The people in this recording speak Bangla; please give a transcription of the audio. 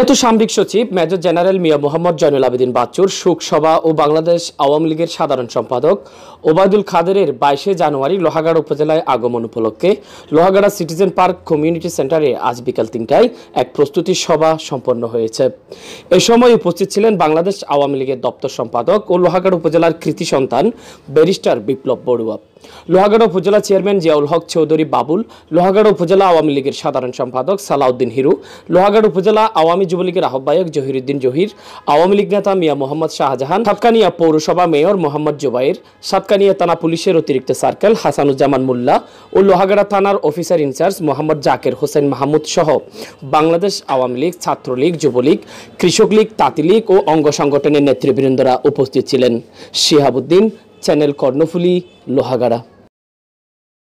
প্রয়াত সামরিক সচিব মেজর জেনারেল মিয়া মোহাম্মদ জয়নুল আবেদিন বাচ্চুর শোকসভা ও বাংলাদেশ আওয়ামী লীগের সাধারণ সম্পাদক ওবায়দুল খাদেরের বাইশে জানুয়ারি লোহাগাড়া উপজেলায় আগমন উপলক্ষে লোহাগাড়া সিটিজেন পার্ক কমিউনিটি সেন্টারে আজ বিকাল তিনটায় এক প্রস্তুতি সভা সম্পন্ন হয়েছে এ সময় উপস্থিত ছিলেন বাংলাদেশ আওয়ামী লীগের দপ্তর সম্পাদক ও লোহাগাড়া উপজেলার কৃতি সন্তান ব্যারিস্টার বিপ্লব বড়ুয়া লোহাগাড়া উপজেলা চেয়ারম্যান জিয়াউল হক চৌধুরী বাবুল লোহাগাড়া উপজেলা আওয়ামী লীগের সাধারণ সম্পাদক সালাউদ্দিন হিরু লোহাগাড়া উপজেলা আওয়ামী যুবলীগের আহ্বায়ক জহিরুদ্দিন জহির আওয়ামী লীগ নেতা মিয়া মোহাম্মদ শাহজাহান সাতকানিয়া পৌরসভা মেয়র মোহাম্মদ জুবাইর সাতকানিয়া থানা পুলিশের অতিরিক্ত সার্কেল হাসানুজ্জামান মোল্লা ও লোহাগাড়া থানার অফিসার ইনচার্জ মোহাম্মদ জাকের হোসেন মাহমুদ সহ বাংলাদেশ আওয়ামী লীগ ছাত্রলীগ যুবলীগ কৃষক লীগ তাঁতি লীগ ও অঙ্গ সংগঠনের নেতৃবৃন্দরা উপস্থিত ছিলেন শিহাবুদ্দিন চ্যানেল কর্ণফুলি লোহাগাড়া